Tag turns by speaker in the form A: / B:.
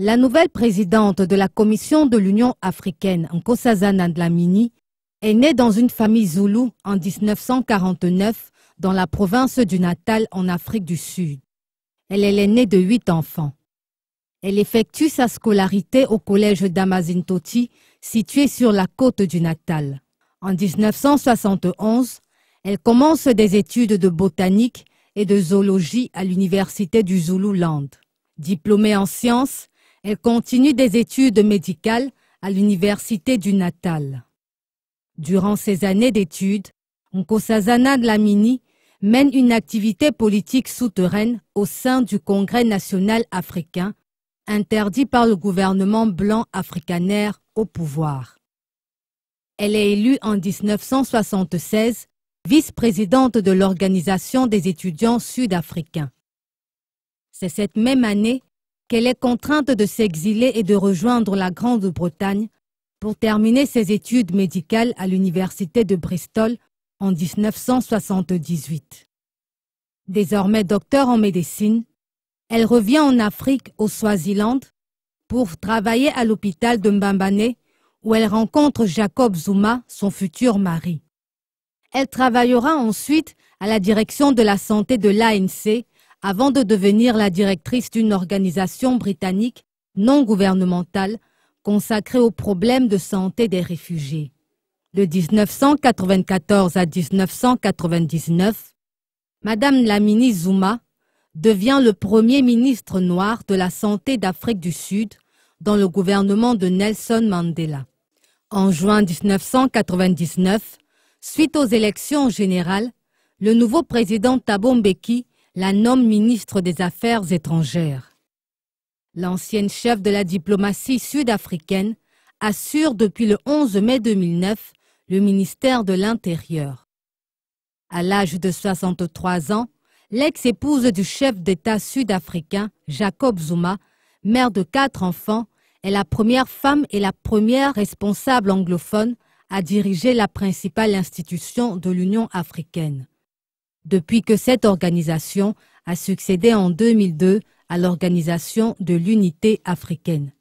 A: La nouvelle présidente de la Commission de l'Union africaine, Nkosazana Dlamini, est née dans une famille zoulou en 1949 dans la province du Natal en Afrique du Sud. Elle est l'aînée de huit enfants. Elle effectue sa scolarité au collège d'Amazintoti, situé sur la côte du Natal. En 1971, elle commence des études de botanique et de zoologie à l'université du Zululand. Diplômée en sciences, elle continue des études médicales à l'université du Natal. Durant ses années d'études, Nkosazana Dlamini mène une activité politique souterraine au sein du Congrès national africain, interdit par le gouvernement blanc africanaire au pouvoir. Elle est élue en 1976 vice-présidente de l'Organisation des étudiants sud-africains. C'est cette même année qu'elle est contrainte de s'exiler et de rejoindre la Grande-Bretagne pour terminer ses études médicales à l'université de Bristol en 1978. Désormais docteur en médecine, elle revient en Afrique, au Swaziland, pour travailler à l'hôpital de Mbambane, où elle rencontre Jacob Zuma, son futur mari. Elle travaillera ensuite à la direction de la santé de l'ANC avant de devenir la directrice d'une organisation britannique non gouvernementale consacrée aux problèmes de santé des réfugiés. De 1994 à 1999, Madame Lamini Zuma devient le premier ministre noir de la santé d'Afrique du Sud dans le gouvernement de Nelson Mandela. En juin 1999, suite aux élections générales, le nouveau président Thabo Mbeki la nomme ministre des Affaires étrangères. L'ancienne chef de la diplomatie sud-africaine assure depuis le 11 mai 2009 le ministère de l'Intérieur. À l'âge de 63 ans, l'ex-épouse du chef d'État sud-africain, Jacob Zuma, mère de quatre enfants, est la première femme et la première responsable anglophone à diriger la principale institution de l'Union africaine depuis que cette organisation a succédé en 2002 à l'Organisation de l'Unité africaine.